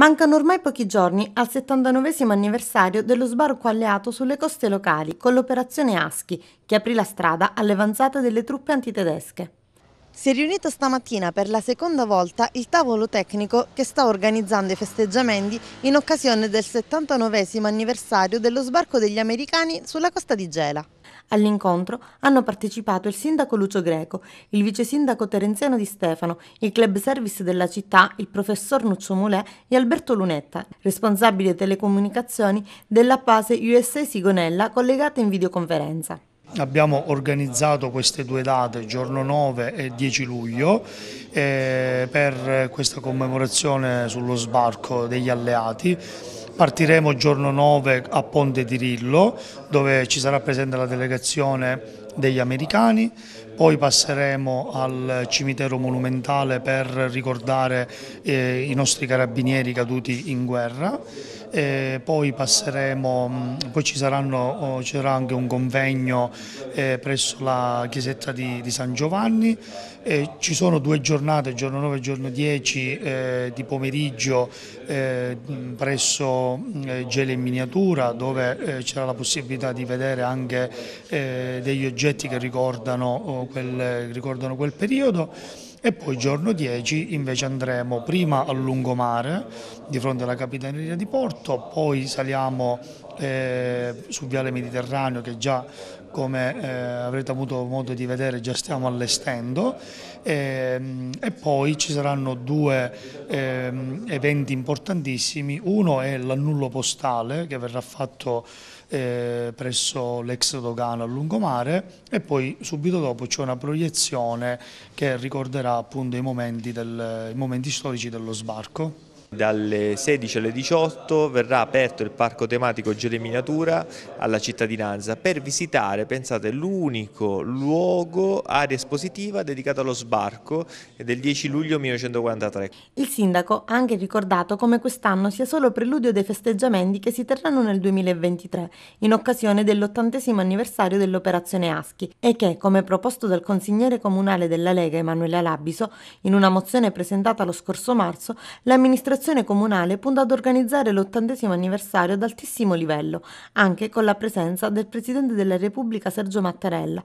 Mancano ormai pochi giorni al 79 anniversario dello sbarco alleato sulle coste locali con l'operazione Aschi, che aprì la strada all'avanzata delle truppe antitedesche. Si è riunito stamattina per la seconda volta il tavolo tecnico che sta organizzando i festeggiamenti in occasione del 79 anniversario dello sbarco degli americani sulla costa di Gela. All'incontro hanno partecipato il sindaco Lucio Greco, il vice sindaco Terenziano Di Stefano, il club service della città, il professor Nuccio Mulè e Alberto Lunetta, responsabile telecomunicazioni della base USA Sigonella collegata in videoconferenza. Abbiamo organizzato queste due date, giorno 9 e 10 luglio, eh, per questa commemorazione sullo sbarco degli alleati. Partiremo giorno 9 a Ponte di Rillo, dove ci sarà presente la delegazione degli americani, poi passeremo al cimitero monumentale per ricordare eh, i nostri carabinieri caduti in guerra, eh, poi, passeremo, mm, poi ci, saranno, oh, ci, sarà anche un convegno eh, presso la chiesetta di, di San Giovanni, ci sono due giornate, giorno 9 e giorno 10 eh, di pomeriggio eh, presso mm, Gele in miniatura dove eh, c'era la possibilità di vedere anche degli oggetti oggetti che ricordano oh, quel, ricordano quel periodo e poi giorno 10 invece andremo prima al lungomare di fronte alla Capitaneria di Porto, poi saliamo eh, su Viale Mediterraneo che già come eh, avrete avuto modo di vedere già stiamo allestendo ehm, e poi ci saranno due ehm, eventi importantissimi, uno è l'annullo postale che verrà fatto eh, presso l'ex dogana a lungomare e poi subito dopo c'è una proiezione che ricorderà appunto i momenti, del, i momenti storici dello sbarco. Dalle 16 alle 18 verrà aperto il parco tematico Gelemiatura alla cittadinanza per visitare, pensate, l'unico luogo, area espositiva dedicata allo sbarco del 10 luglio 1943. Il sindaco ha anche ricordato come quest'anno sia solo preludio dei festeggiamenti che si terranno nel 2023 in occasione dell'ottantesimo anniversario dell'operazione Aschi e che, come proposto dal consigliere comunale della Lega Emanuele Alabiso, in una mozione presentata lo scorso marzo, l'amministrazione amministrazione comunale punta ad organizzare l'ottantesimo anniversario ad altissimo livello, anche con la presenza del Presidente della Repubblica Sergio Mattarella,